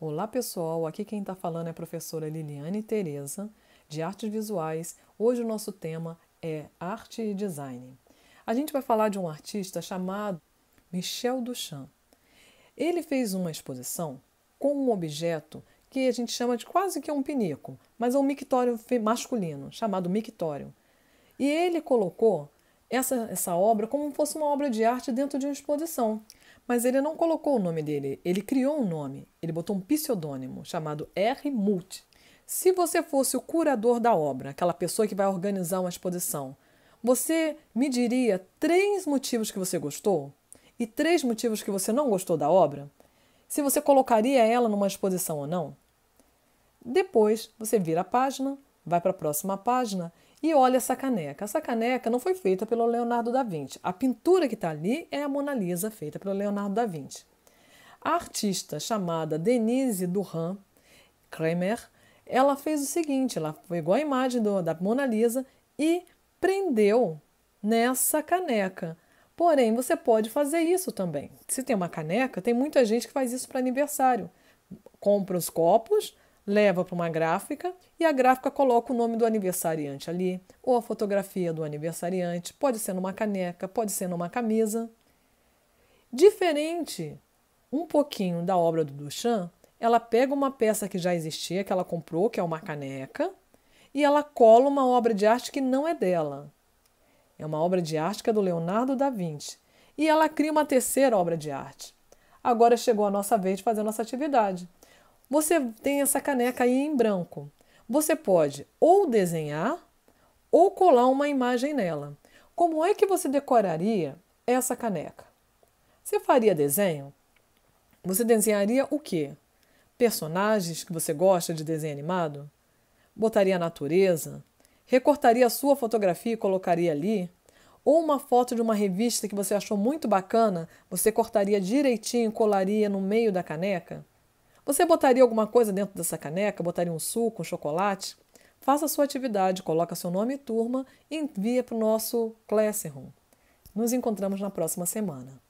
Olá pessoal, aqui quem está falando é a professora Liliane Tereza, de Artes Visuais. Hoje o nosso tema é Arte e Design. A gente vai falar de um artista chamado Michel Duchamp. Ele fez uma exposição com um objeto que a gente chama de quase que um pinico, mas é um mictório masculino, chamado mictório. E ele colocou essa, essa obra como se fosse uma obra de arte dentro de uma exposição. Mas ele não colocou o nome dele, ele criou um nome. Ele botou um pseudônimo chamado R. Mult. Se você fosse o curador da obra, aquela pessoa que vai organizar uma exposição, você me diria três motivos que você gostou e três motivos que você não gostou da obra? Se você colocaria ela numa exposição ou não? Depois, você vira a página Vai para a próxima página e olha essa caneca. Essa caneca não foi feita pelo Leonardo da Vinci. A pintura que está ali é a Mona Lisa, feita pelo Leonardo da Vinci. A artista chamada Denise Duran Kremer, ela fez o seguinte, ela pegou a imagem do, da Mona Lisa e prendeu nessa caneca. Porém, você pode fazer isso também. Se tem uma caneca, tem muita gente que faz isso para aniversário. Compra os copos, leva para uma gráfica e a gráfica coloca o nome do aniversariante ali, ou a fotografia do aniversariante, pode ser numa caneca, pode ser numa camisa. Diferente um pouquinho da obra do Duchamp, ela pega uma peça que já existia, que ela comprou, que é uma caneca, e ela cola uma obra de arte que não é dela. É uma obra de arte que é do Leonardo da Vinci. E ela cria uma terceira obra de arte. Agora chegou a nossa vez de fazer a nossa atividade. Você tem essa caneca aí em branco. Você pode ou desenhar ou colar uma imagem nela. Como é que você decoraria essa caneca? Você faria desenho? Você desenharia o quê? Personagens que você gosta de desenho animado? Botaria a natureza? Recortaria a sua fotografia e colocaria ali? Ou uma foto de uma revista que você achou muito bacana, você cortaria direitinho e colaria no meio da caneca? Você botaria alguma coisa dentro dessa caneca? Botaria um suco, um chocolate? Faça a sua atividade, coloca seu nome e turma e envia para o nosso Classroom. Nos encontramos na próxima semana.